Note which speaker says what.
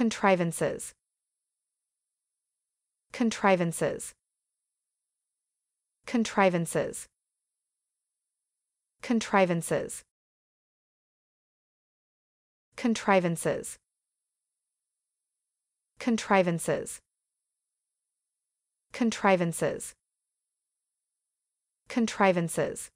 Speaker 1: Contrivances. Contrivances. Contrivances. Contrivances. Contrivances. Contrivances. Contrivances. Contrivances.